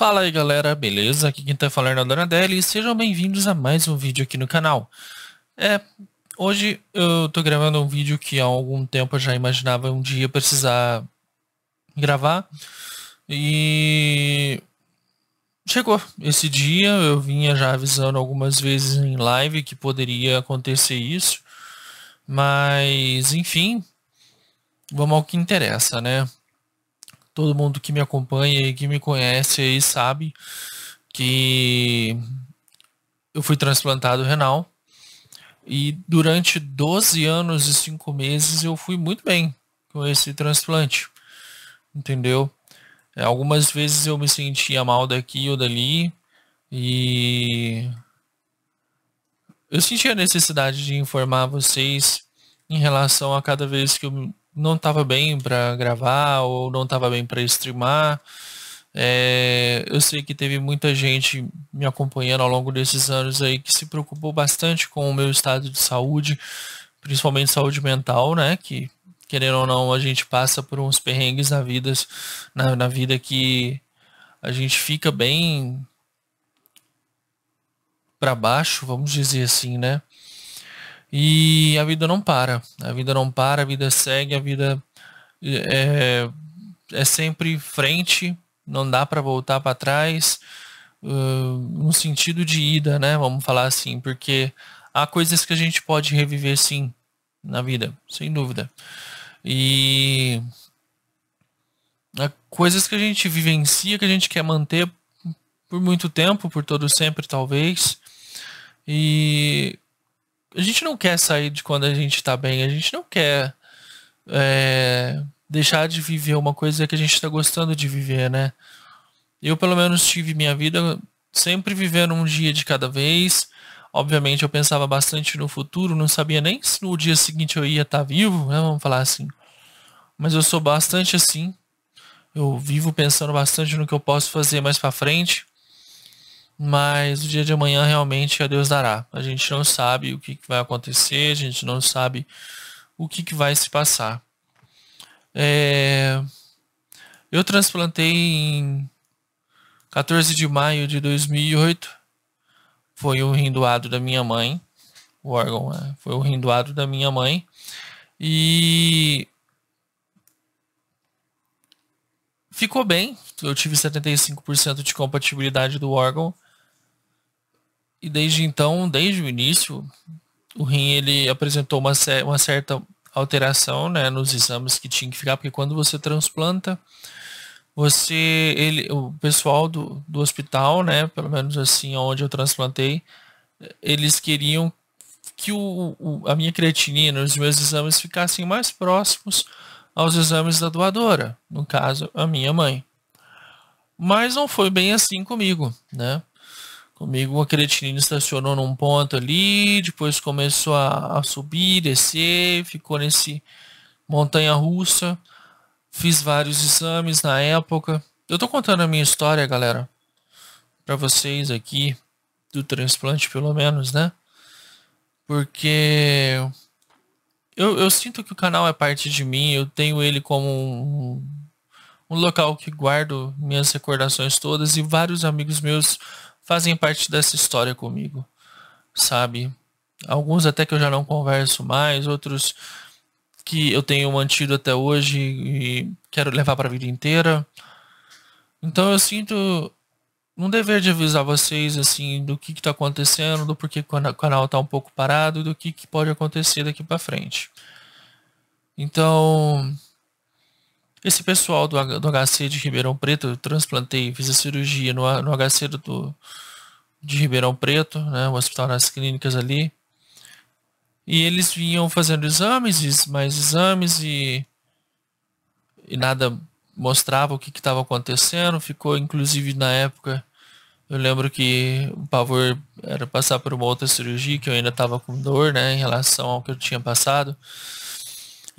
Fala aí galera, beleza? Aqui quem tá falando é a Dona Deli e sejam bem-vindos a mais um vídeo aqui no canal. É, hoje eu tô gravando um vídeo que há algum tempo eu já imaginava um dia precisar gravar e chegou esse dia, eu vinha já avisando algumas vezes em live que poderia acontecer isso, mas enfim, vamos ao que interessa, né? todo mundo que me acompanha e que me conhece aí sabe que eu fui transplantado renal e durante 12 anos e 5 meses eu fui muito bem com esse transplante, entendeu? É, algumas vezes eu me sentia mal daqui ou dali e eu sentia a necessidade de informar vocês em relação a cada vez que eu não estava bem para gravar ou não estava bem para streamar. É, eu sei que teve muita gente me acompanhando ao longo desses anos aí que se preocupou bastante com o meu estado de saúde, principalmente saúde mental, né? Que querendo ou não a gente passa por uns perrengues na vida, na, na vida que a gente fica bem para baixo, vamos dizer assim, né? E a vida não para. A vida não para, a vida segue, a vida é, é sempre frente, não dá para voltar para trás, uh, no sentido de ida, né? Vamos falar assim, porque há coisas que a gente pode reviver sim na vida, sem dúvida. E há coisas que a gente vivencia, que a gente quer manter por muito tempo, por todo sempre, talvez. E a gente não quer sair de quando a gente tá bem, a gente não quer é, deixar de viver uma coisa que a gente tá gostando de viver, né? Eu pelo menos tive minha vida sempre vivendo um dia de cada vez. Obviamente eu pensava bastante no futuro, não sabia nem se no dia seguinte eu ia estar tá vivo, né? Vamos falar assim. Mas eu sou bastante assim. Eu vivo pensando bastante no que eu posso fazer mais para frente mas o dia de amanhã realmente a Deus dará. A gente não sabe o que, vai acontecer, a gente não sabe o que, que vai se passar. É... Eu transplantei em 14 de maio de 2008. Foi o rim doado da minha mãe. O órgão né? foi o rim doado da minha mãe. E ficou bem. Eu tive 75% de compatibilidade do órgão. E desde então, desde o início, o rim ele apresentou uma, uma certa alteração né, nos exames que tinha que ficar, porque quando você transplanta, você, ele, o pessoal do, do hospital, né, pelo menos assim, onde eu transplantei, eles queriam que o, o, a minha creatinina, os meus exames ficassem mais próximos aos exames da doadora, no caso, a minha mãe. Mas não foi bem assim comigo, né? Comigo, aquele tinino estacionou num ponto ali, depois começou a, a subir, descer, ficou nesse montanha russa. Fiz vários exames na época. Eu tô contando a minha história, galera, para vocês aqui, do transplante pelo menos, né? Porque eu, eu, sinto que o canal é parte de mim, eu tenho ele como um, um local que guardo minhas recordações todas e vários amigos meus fazem parte dessa história comigo, sabe? Alguns até que eu já não converso mais, outros que eu tenho mantido até hoje e quero levar para a vida inteira. Então eu sinto um dever de avisar vocês assim do que está acontecendo, do porquê o canal está um pouco parado, do que, que pode acontecer daqui para frente. Então esse pessoal do, do HC de Ribeirão Preto, eu transplantei, fiz a cirurgia no, no HC do, de Ribeirão Preto, né, o hospital das clínicas ali. E eles vinham fazendo exames, mais exames e, e nada mostrava o que estava acontecendo. Ficou, inclusive, na época, eu lembro que o pavor era passar por uma outra cirurgia, que eu ainda estava com dor, né, em relação ao que eu tinha passado.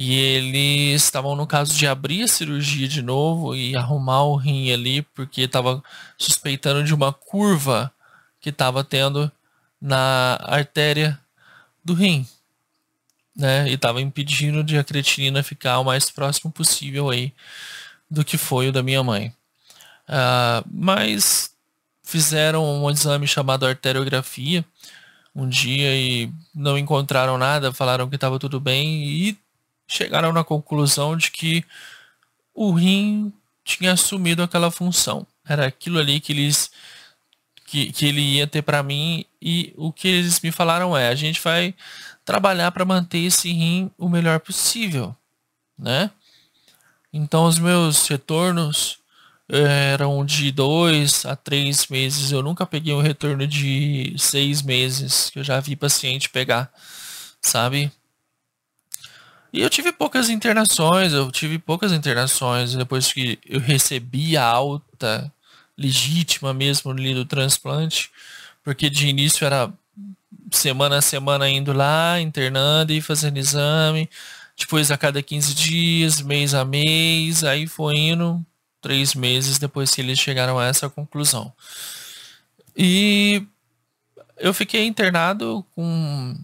E eles estavam no caso de abrir a cirurgia de novo e arrumar o rim ali, porque estava suspeitando de uma curva que estava tendo na artéria do rim. Né? E estava impedindo de a creatinina ficar o mais próximo possível aí do que foi o da minha mãe. Uh, mas fizeram um exame chamado arteriografia um dia e não encontraram nada, falaram que estava tudo bem e chegaram na conclusão de que o rim tinha assumido aquela função. Era aquilo ali que eles que, que ele ia ter para mim e o que eles me falaram é, a gente vai trabalhar para manter esse rim o melhor possível, né? Então os meus retornos eh, eram de dois a três meses. Eu nunca peguei um retorno de seis meses que eu já vi paciente pegar, sabe? E eu tive poucas internações, eu tive poucas internações depois que eu recebi a alta legítima mesmo ali do transplante, porque de início era semana a semana indo lá, internando e fazendo exame, depois a cada 15 dias, mês a mês, aí foi indo três meses depois que eles chegaram a essa conclusão. E eu fiquei internado com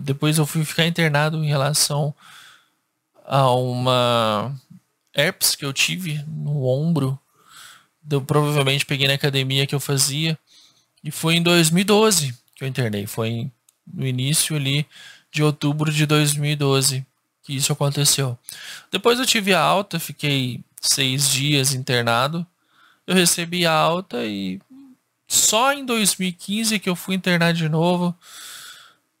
depois eu fui ficar internado em relação a uma herpes que eu tive no ombro. Eu provavelmente peguei na academia que eu fazia. E foi em 2012 que eu internei. Foi no início ali de outubro de 2012 que isso aconteceu. Depois eu tive a alta, fiquei seis dias internado. Eu recebi a alta e só em 2015 que eu fui internar de novo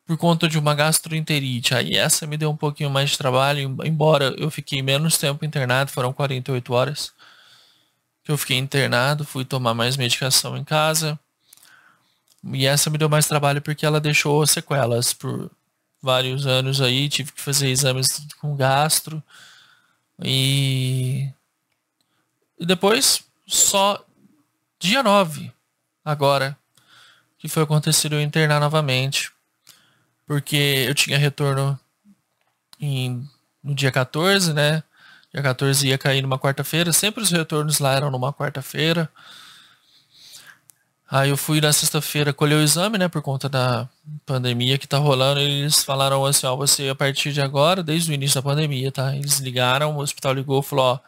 por conta de uma gastroenterite. Aí essa me deu um pouquinho mais de trabalho, embora eu fiquei menos tempo internado, foram 48 horas que eu fiquei internado, fui tomar mais medicação em casa. E essa me deu mais trabalho porque ela deixou sequelas por vários anos aí, tive que fazer exames com gastro. E, e depois, só dia 9, agora, que foi acontecido eu internar novamente porque eu tinha retorno em, no dia 14, né? Dia 14 ia cair numa quarta-feira, sempre os retornos lá eram numa quarta-feira. Aí eu fui na sexta-feira colher o exame, né, por conta da pandemia que tá rolando, eles falaram assim, ó, você a partir de agora, desde o início da pandemia, tá? Eles ligaram, o hospital ligou, falou, ó,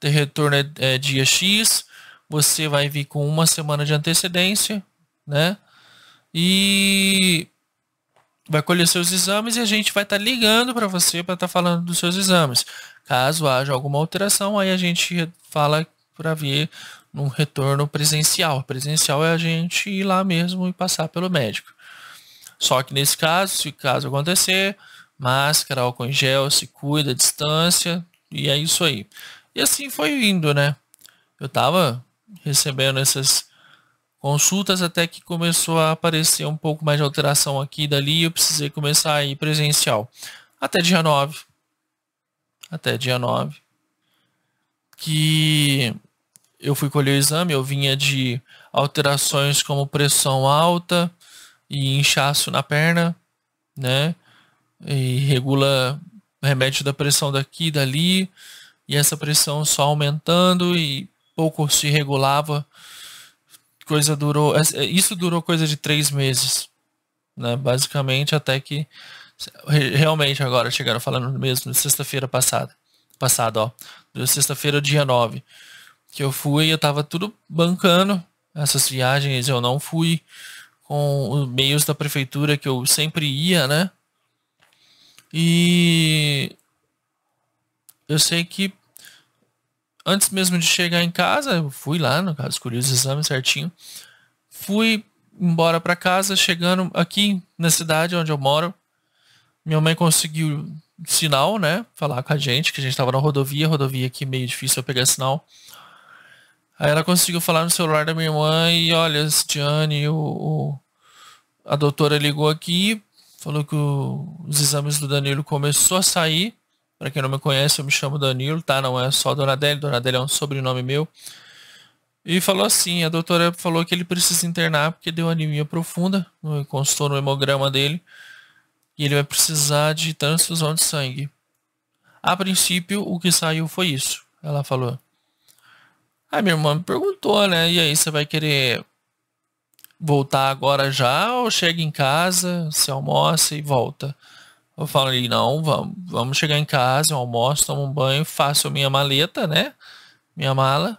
ter retorno é, é dia X, você vai vir com uma semana de antecedência, né? E vai colher seus exames e a gente vai estar tá ligando para você para estar tá falando dos seus exames. Caso haja alguma alteração, aí a gente fala para vir num retorno presencial. Presencial é a gente ir lá mesmo e passar pelo médico. Só que nesse caso, se caso acontecer, máscara, álcool em gel, se cuida, distância, e é isso aí. E assim foi indo, né? Eu tava recebendo essas consultas até que começou a aparecer um pouco mais de alteração aqui e dali e eu precisei começar a ir presencial. Até dia 9. Até dia 9. Que eu fui colher o exame, eu vinha de alterações como pressão alta e inchaço na perna, né? E regula remédio da pressão daqui e dali, e essa pressão só aumentando e pouco se regulava coisa durou. É, é, isso durou coisa de três meses. Né? Basicamente, até que realmente agora chegaram falando mesmo sexta-feira passada. passado ó. Sexta-feira, dia 9. Que eu fui, eu tava tudo bancando essas viagens, eu não fui com os meios da prefeitura que eu sempre ia, né? E eu sei que antes mesmo de chegar em casa, eu fui lá, no caso, escolhi os exames certinho. Fui embora para casa, chegando aqui na cidade onde eu moro. Minha mãe conseguiu sinal, né? Falar com a gente, que a gente estava na rodovia, rodovia aqui meio difícil eu pegar sinal. Aí ela conseguiu falar no celular da minha irmã e olha, Diane, o, o, a doutora ligou aqui, falou que o, os exames do Danilo começou a sair para quem não me conhece, eu me chamo Danilo, tá? Não é só Dona Donadelli é um sobrenome meu. E falou assim, a doutora falou que ele precisa internar porque deu anemia profunda, constou no hemograma dele, e ele vai precisar de transfusão de sangue. A princípio, o que saiu foi isso, ela falou. A minha irmã me perguntou, né? E aí, você vai querer voltar agora já ou chega em casa, se almoça e volta? Eu falei, não, vamos, vamos chegar em casa, eu almoço, tomo um banho, faço minha maleta, né? Minha mala.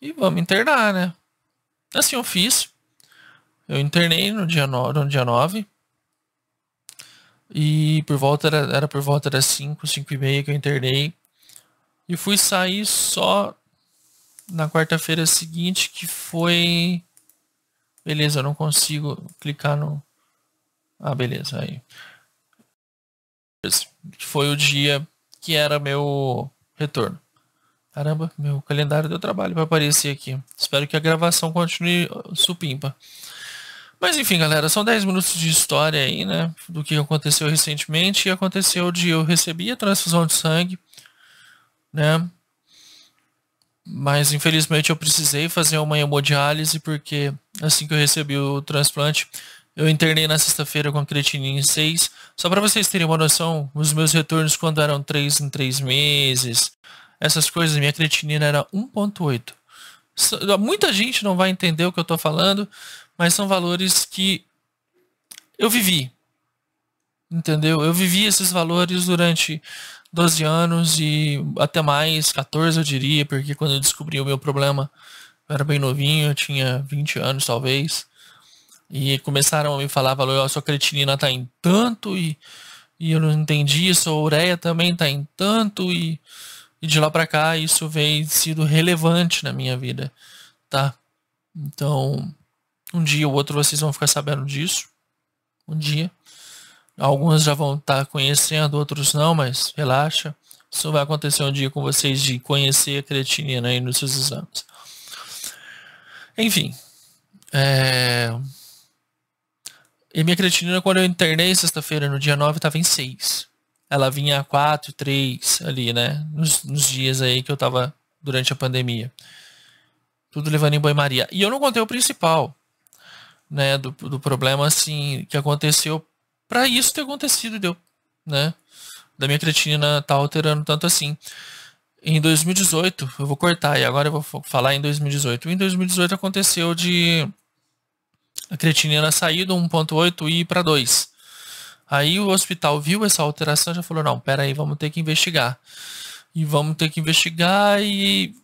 E vamos internar, né? Assim eu fiz. Eu internei no dia, no, no dia 9. E por volta era, era por volta das 5, 5 e meia que eu internei. E fui sair só na quarta-feira seguinte, que foi. Beleza, eu não consigo clicar no. Ah, beleza, aí foi o dia que era meu retorno. Caramba, meu calendário deu trabalho para aparecer aqui. Espero que a gravação continue uh, supimpa. Mas enfim, galera, são 10 minutos de história aí, né? Do que aconteceu recentemente. E aconteceu de eu recebi a transfusão de sangue, né? Mas infelizmente eu precisei fazer uma hemodiálise, porque assim que eu recebi o transplante, eu internei na sexta-feira com a creatinina em 6. Só para vocês terem uma noção, os meus retornos quando eram 3 em 3 meses, essas coisas, minha creatinina era 1.8. Muita gente não vai entender o que eu estou falando, mas são valores que eu vivi. Entendeu? Eu vivi esses valores durante 12 anos e até mais, 14 eu diria, porque quando eu descobri o meu problema, eu era bem novinho, eu tinha 20 anos talvez. E começaram a me falar, falou, a sua creatinina tá em tanto e, e eu não entendi, sua ureia também tá em tanto e, e de lá para cá isso vem sido relevante na minha vida, tá? Então, um dia ou outro vocês vão ficar sabendo disso. Um dia. Alguns já vão estar tá conhecendo, outros não, mas relaxa. Isso vai acontecer um dia com vocês de conhecer a creatinina aí nos seus exames. Enfim. É... E minha creatinina, quando eu internei sexta-feira, no dia 9, estava em 6. Ela vinha a 4, 3 ali, né? Nos, nos dias aí que eu estava durante a pandemia. Tudo levando em banho-maria. E eu não contei o principal, né? Do, do problema, assim, que aconteceu para isso ter acontecido, deu, né? Da minha cretina tá alterando tanto assim. Em 2018, eu vou cortar e agora eu vou falar em 2018. Em 2018 aconteceu de a creatinina saiu do 1.8 e ir para 2. Aí o hospital viu essa alteração e já falou, não, peraí, vamos ter que investigar. E vamos ter que investigar e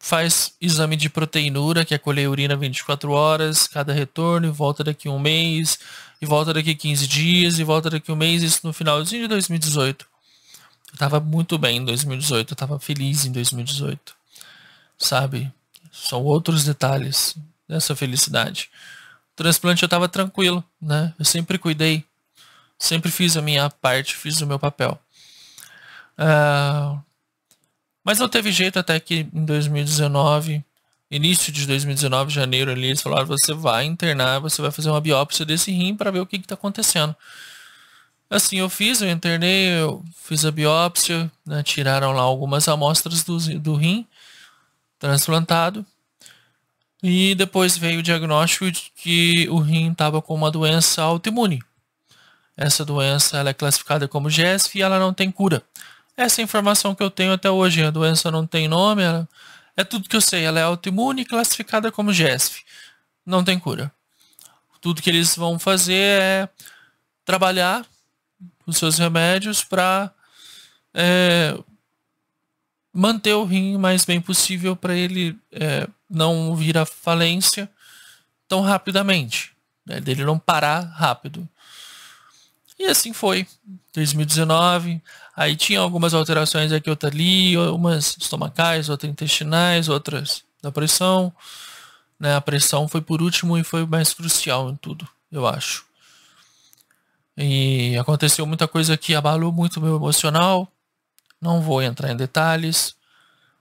faz exame de proteinura, que é colher urina 24 horas, cada retorno, e volta daqui um mês, e volta daqui 15 dias, e volta daqui um mês, isso no finalzinho de 2018. Eu estava muito bem em 2018, eu estava feliz em 2018. Sabe? São outros detalhes dessa felicidade transplante eu estava tranquilo, né? Eu sempre cuidei, sempre fiz a minha parte, fiz o meu papel. Uh, mas não teve jeito até que em 2019, início de 2019, janeiro ali, eles falaram, você vai internar, você vai fazer uma biópsia desse rim para ver o que está acontecendo. Assim, eu fiz, eu internei, eu fiz a biópsia, né, tiraram lá algumas amostras do, do rim transplantado e depois veio o diagnóstico de que o rim estava com uma doença autoimune. Essa doença é classificada como GESF e ela não tem cura. Essa é informação que eu tenho até hoje. A doença não tem nome, ela... é tudo que eu sei. Ela é autoimune e classificada como GESF. Não tem cura. Tudo que eles vão fazer é trabalhar os seus remédios para é, eh, manter o rim o mais bem possível para ele é, não vir falência tão rapidamente, né, dele não parar rápido. E assim foi. 2019, aí tinha algumas alterações aqui, outra ali, umas estomacais, outras intestinais, outras da pressão. Né? A pressão foi por último e foi mais crucial em tudo, eu acho. E aconteceu muita coisa que abalou muito o meu emocional. Não vou entrar em detalhes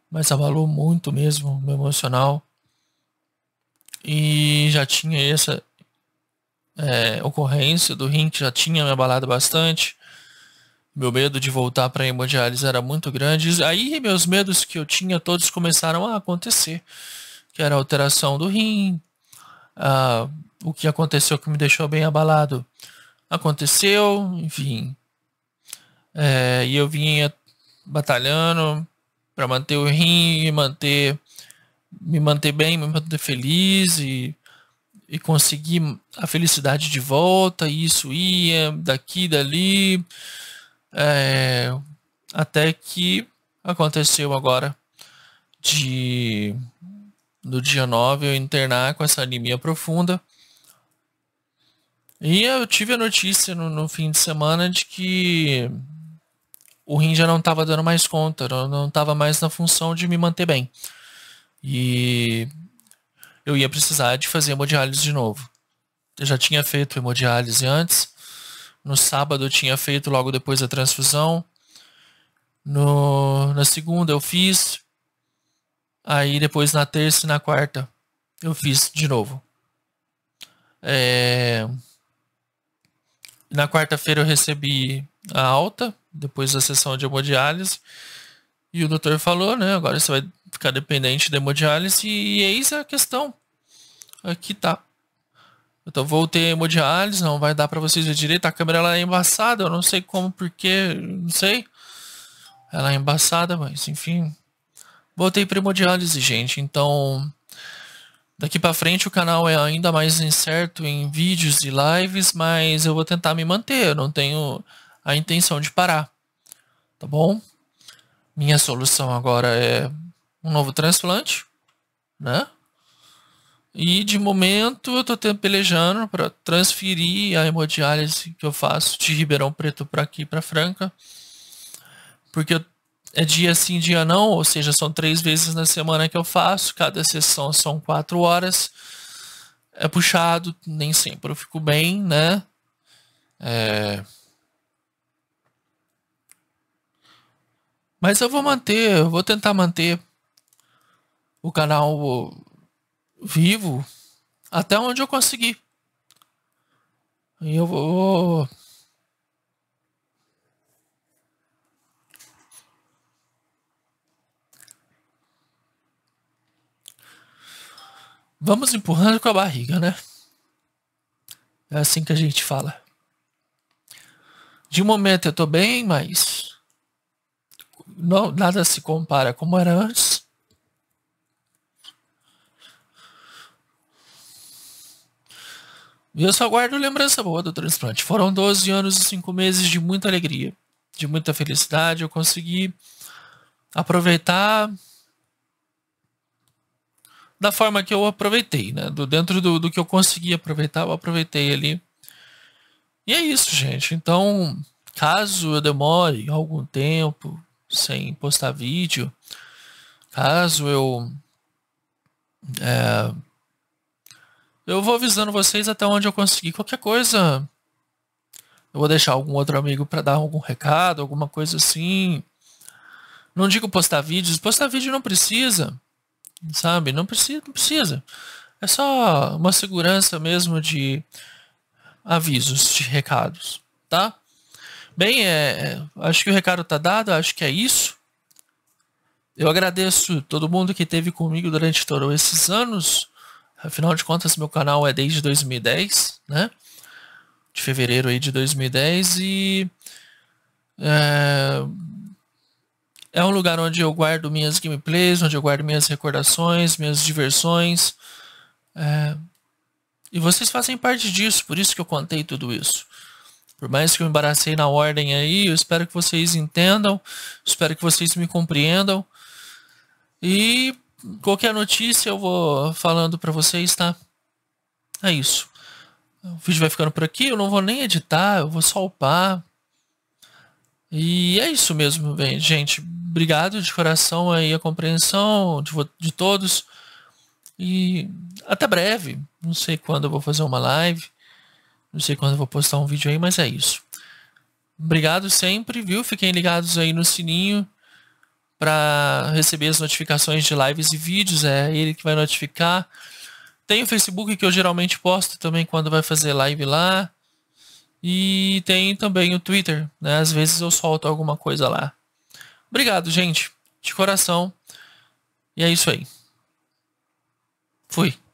mas abalou muito mesmo meu emocional. E já tinha essa é, ocorrência do rim que já tinha me abalado bastante. Meu medo de voltar para a hemodiálise era muito grande. Aí meus medos que eu tinha todos começaram a acontecer. Que era a alteração do rim, a, o que aconteceu que me deixou bem abalado. Aconteceu, enfim. É, e eu vinha batalhando, para manter o rim, me manter, me manter bem, me manter feliz e, e conseguir a felicidade de volta. E isso ia daqui, dali, é, até que aconteceu agora de no dia 9 eu internar com essa anemia profunda. E eu tive a notícia no, no fim de semana de que o rim já não estava dando mais conta, não estava mais na função de me manter bem. E eu ia precisar de fazer hemodiálise de novo. Eu já tinha feito hemodiálise antes. No sábado eu tinha feito logo depois da transfusão. No, na segunda eu fiz. Aí depois na terça e na quarta eu fiz de novo. É, na quarta-feira eu recebi a alta depois da sessão de hemodiálise. E o doutor falou, né? Agora você vai ficar dependente da de hemodiálise e eis a questão. Aqui tá. Então voltei a hemodiálise, não vai dar para vocês ver direito. A câmera ela é embaçada, eu não sei como, porque, não sei. Ela é embaçada, mas enfim. Voltei para hemodiálise, gente. Então, daqui para frente o canal é ainda mais incerto em vídeos e lives, mas eu vou tentar me manter. Eu não tenho a intenção de parar, tá bom? Minha solução agora é um novo transplante, né? E de momento eu estou pelejando para transferir a hemodiálise que eu faço de Ribeirão Preto para aqui, para Franca, porque é dia sim, dia não, ou seja, são três vezes na semana que eu faço, cada sessão são quatro horas, é puxado, nem sempre eu fico bem, né? É, Mas eu vou manter, eu vou tentar manter o canal vivo até onde eu conseguir. E eu vou. Vamos empurrando com a barriga, né? É assim que a gente fala. De momento eu tô bem, mas não, nada se compara como era antes. E eu só guardo lembrança boa do transplante. Foram 12 anos e 5 meses de muita alegria, de muita felicidade. Eu consegui aproveitar da forma que eu aproveitei, né? Do, dentro do, do que eu consegui aproveitar, eu aproveitei ali. E é isso, gente. Então, caso eu demore algum tempo sem postar vídeo, caso eu. É, eu vou avisando vocês até onde eu conseguir. Qualquer coisa, eu vou deixar algum outro amigo para dar algum recado, alguma coisa assim. Não digo postar vídeos, postar vídeo não precisa, sabe? Não precisa, não precisa. É só uma segurança mesmo de avisos, de recados, tá? Bem, é, é, acho que o recado está dado, acho que é isso. Eu agradeço todo mundo que esteve comigo durante todos esses anos. Afinal de contas, meu canal é desde 2010, né? De fevereiro aí de 2010 e é, é um lugar onde eu guardo minhas gameplays, onde eu guardo minhas recordações, minhas diversões. É, e vocês fazem parte disso, por isso que eu contei tudo isso. Por mais que eu embaracei na ordem aí, eu espero que vocês entendam, espero que vocês me compreendam. E qualquer notícia eu vou falando para vocês, tá? É isso. O vídeo vai ficando por aqui, eu não vou nem editar, eu vou só upar. E é isso mesmo, bem, gente. Obrigado de coração aí a compreensão de, de todos. E até breve. Não sei quando eu vou fazer uma live. Não sei quando eu vou postar um vídeo aí, mas é isso. Obrigado sempre, viu? Fiquem ligados aí no sininho para receber as notificações de lives e vídeos. É ele que vai notificar. Tem o Facebook que eu geralmente posto também quando vai fazer live lá. E tem também o Twitter, né? Às vezes eu solto alguma coisa lá. Obrigado, gente. De coração. E é isso aí. Fui.